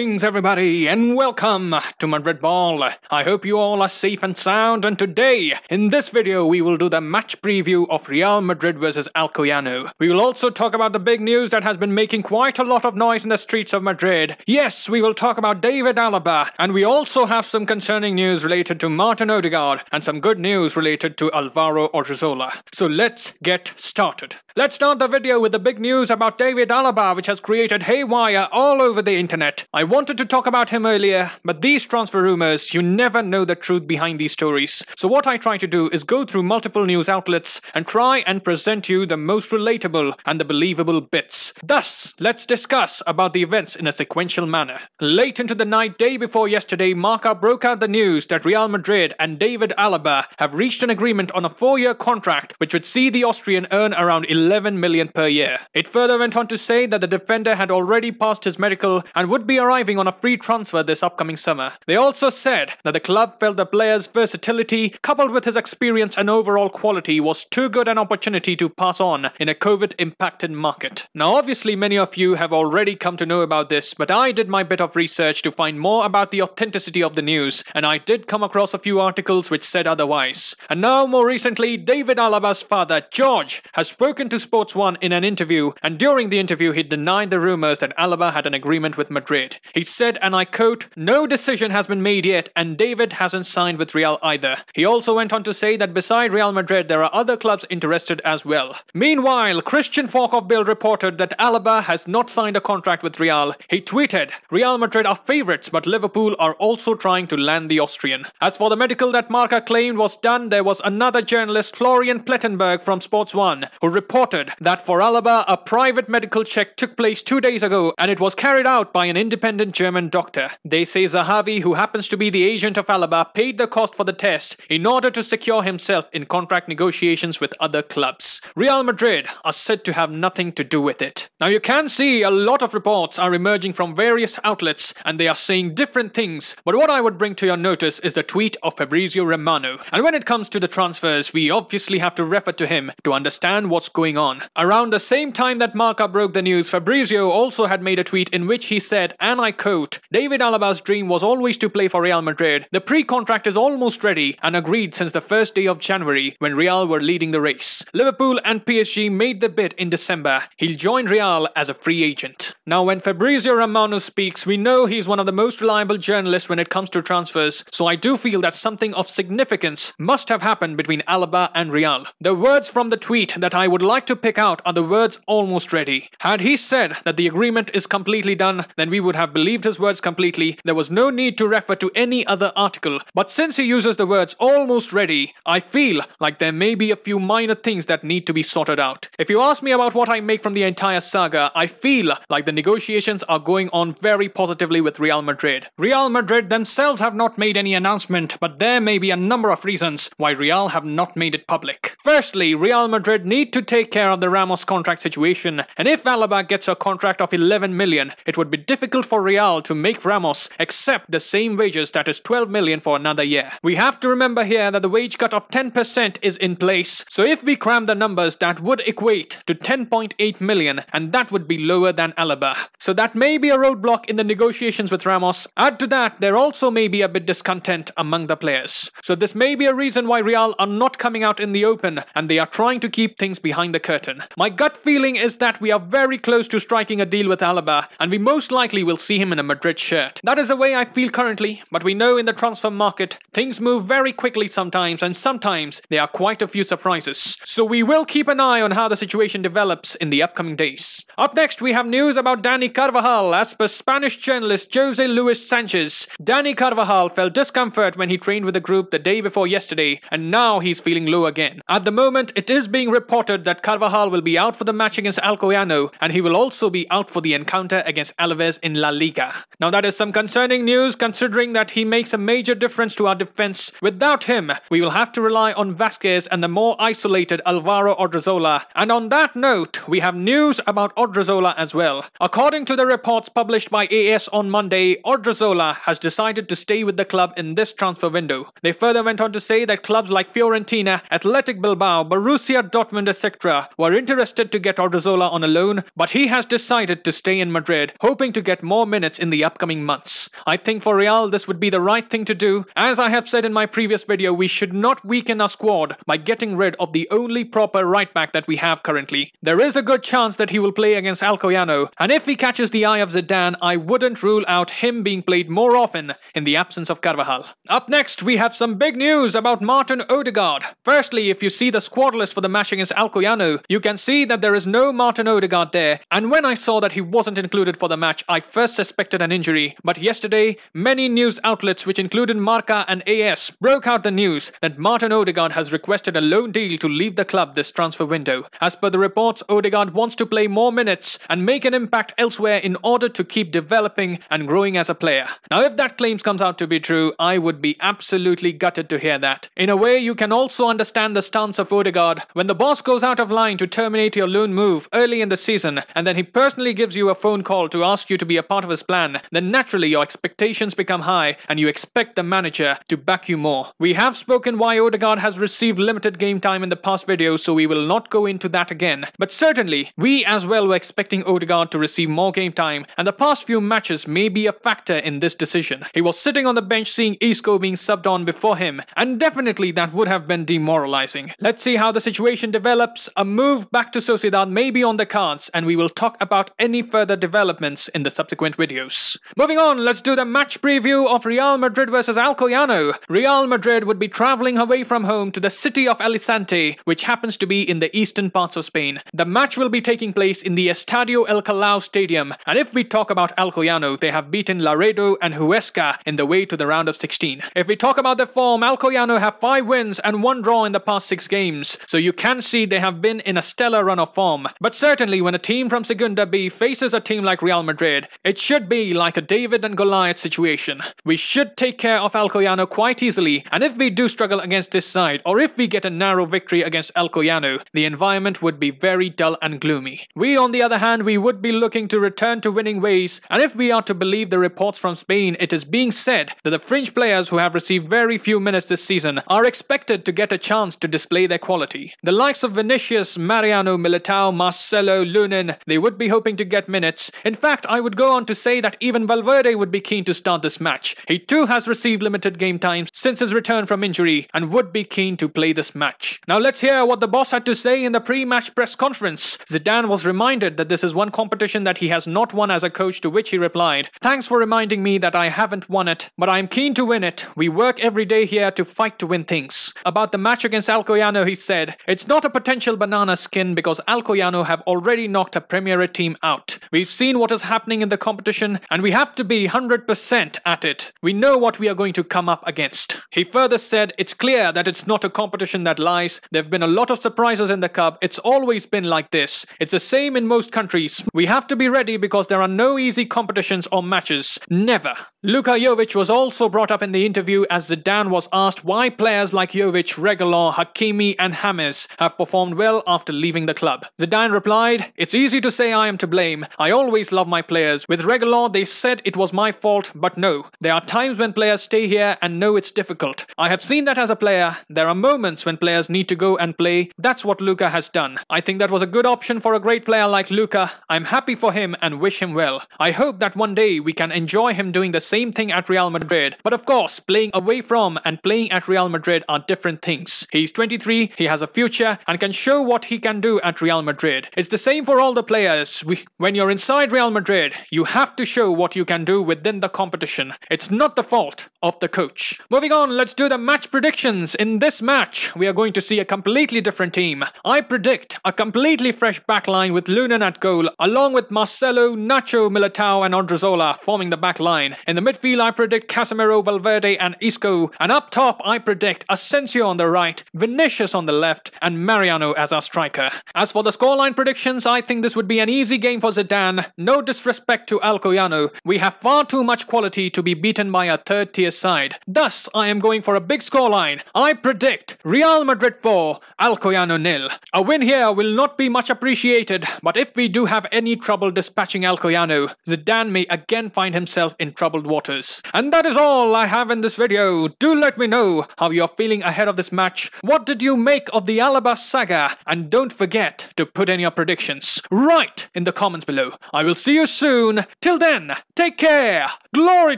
Greetings, everybody, and welcome to Madrid Ball. I hope you all are safe and sound, and today, in this video, we will do the match preview of Real Madrid versus Alcoyano. We will also talk about the big news that has been making quite a lot of noise in the streets of Madrid. Yes, we will talk about David Alaba, and we also have some concerning news related to Martin Odegaard, and some good news related to Alvaro Orzola. So let's get started. Let's start the video with the big news about David Alaba, which has created haywire all over the internet. I wanted to talk about him earlier, but these transfer rumors, you never know the truth behind these stories. So what I try to do is go through multiple news outlets and try and present you the most relatable and the believable bits. Thus, let's discuss about the events in a sequential manner. Late into the night day before yesterday, Marca broke out the news that Real Madrid and David Alaba have reached an agreement on a four-year contract which would see the Austrian earn around 11 million per year. It further went on to say that the defender had already passed his medical and would be around arriving on a free transfer this upcoming summer. They also said that the club felt that Blair's versatility, coupled with his experience and overall quality, was too good an opportunity to pass on in a COVID impacted market. Now, obviously, many of you have already come to know about this, but I did my bit of research to find more about the authenticity of the news, and I did come across a few articles which said otherwise. And now, more recently, David Alaba's father, George, has spoken to Sports One in an interview, and during the interview, he denied the rumours that Alaba had an agreement with Madrid. He said, and I quote, No decision has been made yet, and David hasn't signed with Real either. He also went on to say that beside Real Madrid, there are other clubs interested as well. Meanwhile, Christian Falk of reported that Alaba has not signed a contract with Real. He tweeted, Real Madrid are favourites, but Liverpool are also trying to land the Austrian. As for the medical that Marca claimed was done, there was another journalist, Florian Plettenberg from Sports One, who reported that for Alaba, a private medical check took place two days ago and it was carried out by an independent independent German doctor. They say Zahavi, who happens to be the agent of Alaba, paid the cost for the test in order to secure himself in contract negotiations with other clubs. Real Madrid are said to have nothing to do with it. Now you can see a lot of reports are emerging from various outlets and they are saying different things, but what I would bring to your notice is the tweet of Fabrizio Romano. And when it comes to the transfers, we obviously have to refer to him to understand what's going on. Around the same time that Marca broke the news, Fabrizio also had made a tweet in which he said, and can I quote? David Alaba's dream was always to play for Real Madrid. The pre-contract is almost ready and agreed since the first day of January when Real were leading the race. Liverpool and PSG made the bid in December. He'll join Real as a free agent. Now, when Fabrizio Romano speaks, we know he's one of the most reliable journalists when it comes to transfers, so I do feel that something of significance must have happened between Alaba and Real. The words from the tweet that I would like to pick out are the words almost ready. Had he said that the agreement is completely done, then we would have believed his words completely. There was no need to refer to any other article. But since he uses the words almost ready, I feel like there may be a few minor things that need to be sorted out. If you ask me about what I make from the entire saga, I feel like the negotiations are going on very positively with Real Madrid. Real Madrid themselves have not made any announcement, but there may be a number of reasons why Real have not made it public. Firstly, Real Madrid need to take care of the Ramos contract situation, and if Alaba gets a contract of 11 million, it would be difficult for Real to make Ramos accept the same wages that is 12 million for another year. We have to remember here that the wage cut of 10% is in place, so if we cram the numbers, that would equate to 10.8 million, and that would be lower than Alaba. So that may be a roadblock in the negotiations with Ramos. Add to that, there also may be a bit discontent among the players. So this may be a reason why Real are not coming out in the open happen, and they are trying to keep things behind the curtain. My gut feeling is that we are very close to striking a deal with Alaba, and we most likely will see him in a Madrid shirt. That is the way I feel currently, but we know in the transfer market, things move very quickly sometimes, and sometimes there are quite a few surprises. So we will keep an eye on how the situation develops in the upcoming days. Up next, we have news about Danny Carvajal. As per Spanish journalist Jose Luis Sanchez, Danny Carvajal felt discomfort when he trained with the group the day before yesterday, and now he's feeling low again. At at the moment, it is being reported that Carvajal will be out for the match against Alcoyano, and he will also be out for the encounter against Alaves in La Liga. Now, that is some concerning news considering that he makes a major difference to our defense. Without him, we will have to rely on Vasquez and the more isolated Alvaro Odriozola. And on that note, we have news about Odriozola as well. According to the reports published by AS on Monday, Odriozola has decided to stay with the club in this transfer window. They further went on to say that clubs like Fiorentina, Athletic Barcelona, Borussia Dortmund, etc., were interested to get Ordozola on a loan, but he has decided to stay in Madrid, hoping to get more minutes in the upcoming months. I think for Real this would be the right thing to do. As I have said in my previous video, we should not weaken our squad by getting rid of the only proper right back that we have currently. There is a good chance that he will play against Alcoyano, and if he catches the eye of Zidane, I wouldn't rule out him being played more often in the absence of Carvajal. Up next, we have some big news about Martin Odegaard. Firstly, if you see the squad list for the match against Alcoyano, you can see that there is no Martin Odegaard there, and when I saw that he wasn't included for the match, I first suspected an injury. But yesterday, many news outlets, which included Marca and AS, broke out the news that Martin Odegaard has requested a loan deal to leave the club this transfer window. As per the reports, Odegaard wants to play more minutes and make an impact elsewhere in order to keep developing and growing as a player. Now, if that claims comes out to be true, I would be absolutely gutted to hear that. In a way, you can also understand the stance chance of Odegaard when the boss goes out of line to terminate your loan move early in the season and then he personally gives you a phone call to ask you to be a part of his plan, then naturally your expectations become high and you expect the manager to back you more. We have spoken why Odegaard has received limited game time in the past video, so we will not go into that again. But certainly, we as well were expecting Odegaard to receive more game time, and the past few matches may be a factor in this decision. He was sitting on the bench seeing Isco being subbed on before him, and definitely that would have been demoralizing. Let's see how the situation develops. A move back to Sociedad may be on the cards, and we will talk about any further developments in the subsequent videos. Moving on, let's do the match preview of Real Madrid versus Alcoyano. Real Madrid would be travelling away from home to the city of Alicante, which happens to be in the eastern parts of Spain. The match will be taking place in the Estadio El Calao Stadium, and if we talk about Alcoyano, they have beaten Laredo and Huesca in the way to the round of 16. If we talk about their form, Alcoyano have 5 wins and 1 draw in the past 6 games, so you can see they have been in a stellar run of form. But certainly when a team from Segunda B faces a team like Real Madrid, it should be like a David and Goliath situation. We should take care of Alcoyano quite easily, and if we do struggle against this side, or if we get a narrow victory against Alcoyano, the environment would be very dull and gloomy. We, on the other hand, we would be looking to return to winning ways, and if we are to believe the reports from Spain, it is being said that the fringe players who have received very few minutes this season are expected to get a chance to display display their quality. The likes of Vinicius, Mariano Militao, Marcelo, Lunin, they would be hoping to get minutes. In fact, I would go on to say that even Valverde would be keen to start this match. He too has received limited game time since his return from injury and would be keen to play this match. Now let's hear what the boss had to say in the pre-match press conference. Zidane was reminded that this is one competition that he has not won as a coach to which he replied, Thanks for reminding me that I haven't won it, but I am keen to win it. We work every day here to fight to win things. About the match against Alcoy Alcoyano, he said, It's not a potential banana skin because Alcoyano have already knocked a Premier team out. We've seen what is happening in the competition and we have to be 100% at it. We know what we are going to come up against. He further said, It's clear that it's not a competition that lies. There have been a lot of surprises in the Cup. It's always been like this. It's the same in most countries. We have to be ready because there are no easy competitions or matches. Never. Luka Jovic was also brought up in the interview as Zidane was asked why players like Jovic, Regalon, Hakimi and Hamis have performed well after leaving the club. Zidane replied, It's easy to say I am to blame. I always love my players. With Regalon, they said it was my fault, but no. There are times when players stay here and know it's difficult. I have seen that as a player. There are moments when players need to go and play. That's what Luka has done. I think that was a good option for a great player like Luka. I'm happy for him and wish him well. I hope that one day we can enjoy him doing the same thing at Real Madrid. But of course, playing away from and playing at Real Madrid are different things. He's 23, he has a future, and can show what he can do at Real Madrid. It's the same for all the players. We, when you're inside Real Madrid, you have to show what you can do within the competition. It's not the fault of the coach. Moving on, let's do the match predictions. In this match, we are going to see a completely different team. I predict a completely fresh backline with Lunan at goal, along with Marcelo, Nacho, Militao, and Andrezola forming the backline. In the the midfield, I predict Casemiro, Valverde, and Isco. And up top, I predict Asensio on the right, Vinicius on the left, and Mariano as our striker. As for the scoreline predictions, I think this would be an easy game for Zidane. No disrespect to Alcoyano, we have far too much quality to be beaten by a third tier side. Thus, I am going for a big scoreline. I predict Real Madrid 4, Alcoyano nil. A win here will not be much appreciated, but if we do have any trouble dispatching Alcoyano, Zidane may again find himself in troubled waters. And that is all I have in this video. Do let me know how you're feeling ahead of this match. What did you make of the Alaba saga? And don't forget to put in your predictions right in the comments below. I will see you soon. Till then, take care. Glory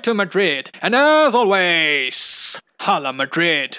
to Madrid. And as always, Hala Madrid.